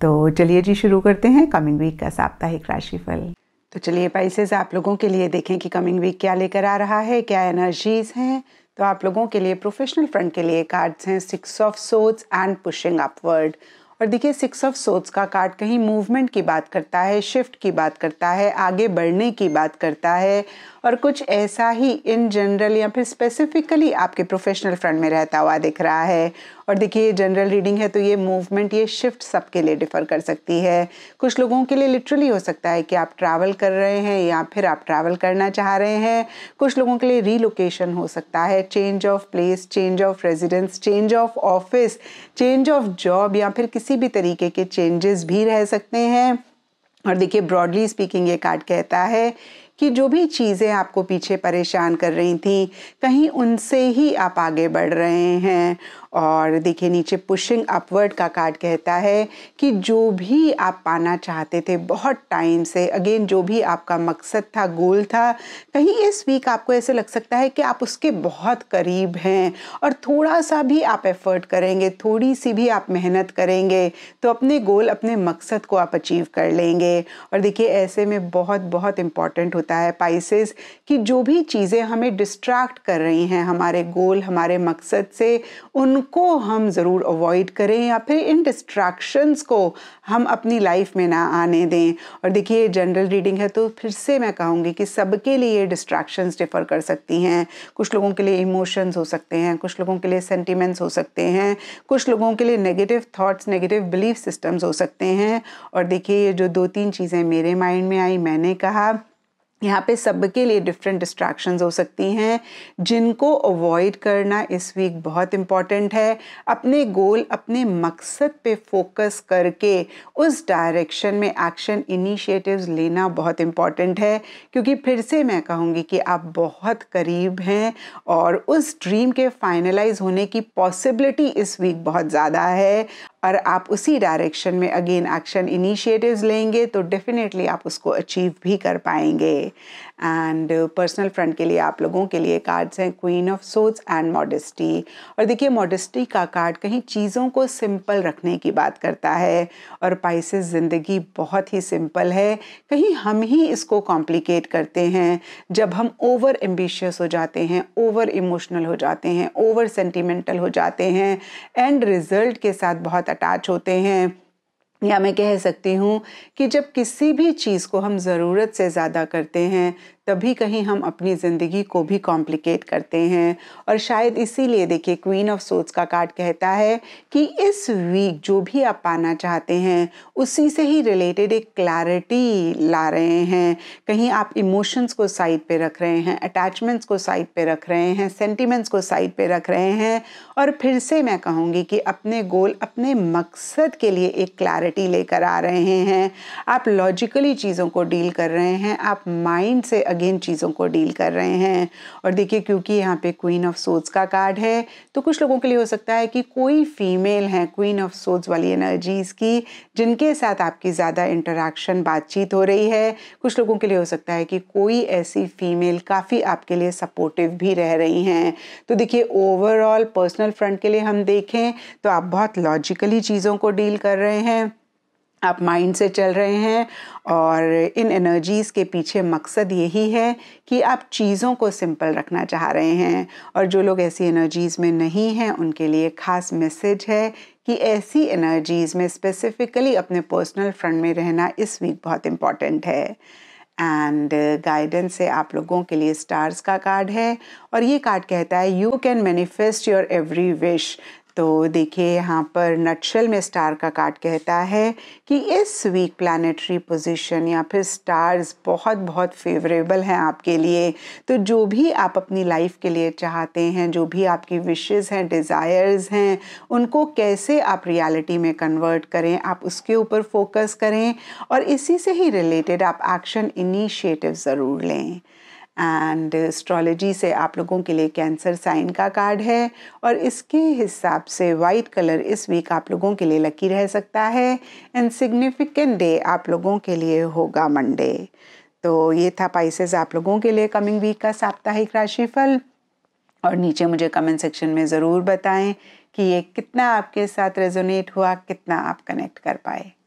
तो चलिए जी शुरू करते हैं कमिंग वीक का साप्ताहिक राशिफल तो चलिए पाइसेस आप लोगों के लिए देखें कि कमिंग वीक क्या लेकर आ रहा है क्या एनर्जीज हैं तो आप लोगों के लिए प्रोफेशनल फ्रंट के लिए कार्ड्स हैं six of swords and pushing upward और देखिए सिक्स ऑफ सोट्स का कार्ड कहीं मूवमेंट की बात करता है शिफ्ट की बात करता है आगे बढ़ने की बात करता है और कुछ ऐसा ही इन जनरल या फिर स्पेसिफिकली आपके प्रोफेशनल फ्रंट में रहता हुआ दिख रहा है और देखिए ये जनरल रीडिंग है तो ये मूवमेंट ये शिफ्ट सबके लिए डिफ़र कर सकती है कुछ लोगों के लिए लिटरली हो सकता है कि आप ट्रैवल कर रहे हैं या फिर आप ट्रैवल करना चाह रहे हैं कुछ लोगों के लिए रीलोकेशन हो सकता है change of place change of residence change of office change of job या फिर किसी भी तरीके के चेंजेस भी रह सकते हैं और देखिए ब्रॉडली स्पीकिंग ये कार्ड कहता है कि जो भी चीज़ें आपको पीछे परेशान कर रही थी कहीं उनसे ही आप आगे बढ़ रहे हैं और देखिए नीचे पुशिंग अपवर्ड का कार्ड कहता है कि जो भी आप पाना चाहते थे बहुत टाइम से अगेन जो भी आपका मकसद था गोल था कहीं इस वीक आपको ऐसे लग सकता है कि आप उसके बहुत करीब हैं और थोड़ा सा भी आप एफर्ट करेंगे थोड़ी सी भी आप मेहनत करेंगे तो अपने गोल अपने मकसद को आप अचीव कर लेंगे और देखिए ऐसे में बहुत बहुत इम्पॉर्टेंट होता होता है पाइसेस कि जो भी चीज़ें हमें डिस्ट्रैक्ट कर रही हैं हमारे गोल हमारे मकसद से उनको हम ज़रूर अवॉइड करें या फिर इन डिस्ट्रैक्शंस को हम अपनी लाइफ में ना आने दें और देखिए जनरल रीडिंग है तो फिर से मैं कहूँगी कि सबके लिए डिस्ट्रैक्शंस डिफ़र कर सकती हैं कुछ लोगों के लिए इमोशंस हो सकते हैं कुछ लोगों के लिए सेंटिमेंट्स हो सकते हैं कुछ लोगों के लिए negative thoughts negative belief systems हो सकते हैं और देखिए ये जो दो तीन चीज़ें मेरे माइंड में आई मैंने कहा यहाँ पे सबके लिए डिफरेंट डिस्ट्रैक्शंस हो सकती हैं जिनको अवॉइड करना इस वीक बहुत इम्पॉर्टेंट है अपने गोल अपने मकसद पे फोकस करके उस डायरेक्शन में एक्शन इनिशिएटिव्स लेना बहुत इम्पॉर्टेंट है क्योंकि फिर से मैं कहूँगी कि आप बहुत करीब हैं और उस ड्रीम के फाइनलाइज होने की पॉसिबिलिटी इस वीक बहुत ज़्यादा है और आप उसी डायरेक्शन में अगेन एक्शन इनिशिएटिव्स लेंगे तो डेफिनेटली आप उसको अचीव भी कर पाएंगे एंड पर्सनल फ्रंट के लिए आप लोगों के लिए कार्ड्स हैं क्वीन ऑफ सोच एंड मॉडेस्टी और देखिए मॉडेस्टी का कार्ड कहीं चीज़ों को सिंपल रखने की बात करता है और पाइसिस ज़िंदगी बहुत ही सिंपल है कहीं हम ही इसको कॉम्प्लिकेट करते हैं जब हम ओवर एम्बिशियस हो जाते हैं ओवर इमोशनल हो जाते हैं ओवर सेंटिमेंटल हो जाते हैं एंड रिजल्ट के साथ बहुत साथ अटैच होते हैं या मैं कह सकती हूँ कि जब किसी भी चीज़ को हम ज़रूरत से ज़्यादा करते हैं तभी कहीं हम अपनी ज़िंदगी को भी कॉम्प्लिकेट करते हैं और शायद इसीलिए देखिए क्वीन ऑफ सोच का कार्ड कहता है कि इस वीक जो भी आप पाना चाहते हैं उसी से ही रिलेटेड एक क्लैरिटी ला रहे हैं कहीं आप इमोशंस को साइड पे रख रहे हैं अटैचमेंट्स को साइड पे रख रहे हैं सेंटिमेंट्स को साइड पे रख रहे हैं और फिर से मैं कहूँगी कि अपने गोल अपने मकसद के लिए एक क्लैरिटी लेकर आ रहे हैं आप लॉजिकली चीज़ों को डील कर रहे हैं आप माइंड से इन चीज़ों को डील कर रहे हैं और देखिए क्योंकि यहाँ पे क्वीन ऑफ सोड्स का कार्ड है तो कुछ लोगों के लिए हो सकता है कि कोई फीमेल हैं क्वीन ऑफ सोच वाली एनर्जीज़ की जिनके साथ आपकी ज़्यादा इंटरेक्शन बातचीत हो रही है कुछ लोगों के लिए हो सकता है कि कोई ऐसी फीमेल काफ़ी आपके लिए सपोर्टिव भी रह रही हैं तो देखिए ओवरऑल पर्सनल फ्रंट के लिए हम देखें तो आप बहुत लॉजिकली चीज़ों को डील कर रहे हैं आप माइंड से चल रहे हैं और इन एनर्जीज़ के पीछे मकसद यही है कि आप चीज़ों को सिंपल रखना चाह रहे हैं और जो लोग ऐसी एनर्जीज़ में नहीं हैं उनके लिए खास मैसेज है कि ऐसी एनर्जीज़ में स्पेसिफ़िकली अपने पर्सनल फ्रंट में रहना इस वीक बहुत इम्पॉर्टेंट है एंड गाइडेंस से आप लोगों के लिए स्टार्स का कार्ड है और ये कार्ड कहता है you can manifest your every wish तो देखिए यहाँ पर नक्शल में स्टार का कार्ड कहता है कि इस वीक प्लानिटरी पोजीशन या फिर स्टार्स बहुत बहुत फेवरेबल हैं आपके लिए तो जो भी आप अपनी लाइफ के लिए चाहते हैं जो भी आपकी विशेज़ हैं डिज़ायर्स हैं उनको कैसे आप रियलिटी में कन्वर्ट करें आप उसके ऊपर फोकस करें और इसी से ही रिलेटेड आप एक्शन इनिशिएटिव ज़रूर लें एंड एस्ट्रोलॉजी से आप लोगों के लिए कैंसर साइन का कार्ड है और इसके हिसाब से वाइट कलर इस वीक आप लोगों के लिए लकी रह सकता है एंड सिग्निफिकेंट डे आप लोगों के लिए होगा मंडे तो ये था पाइसेस आप लोगों के लिए कमिंग वीक का साप्ताहिक राशिफल और नीचे मुझे कमेंट सेक्शन में ज़रूर बताएं कि ये कितना आपके साथ रेजोनेट हुआ कितना आप कनेक्ट कर पाए